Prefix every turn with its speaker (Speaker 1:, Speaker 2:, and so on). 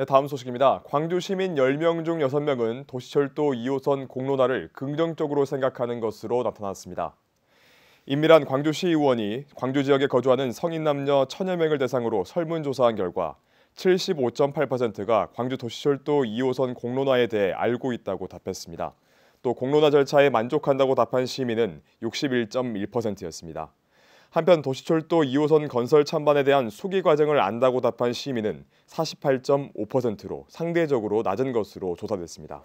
Speaker 1: 네, 다음 소식입니다. 광주 시민 10명 중 6명은 도시철도 2호선 공론화를 긍정적으로 생각하는 것으로 나타났습니다. 임밀한 광주시 의원이 광주 지역에 거주하는 성인 남녀 천여 명을 대상으로 설문조사한 결과 75.8%가 광주 도시철도 2호선 공론화에 대해 알고 있다고 답했습니다. 또 공론화 절차에 만족한다고 답한 시민은 61.1%였습니다. 한편 도시철도 2호선 건설 찬반에 대한 수기 과정을 안다고 답한 시민은 48.5%로 상대적으로 낮은 것으로 조사됐습니다.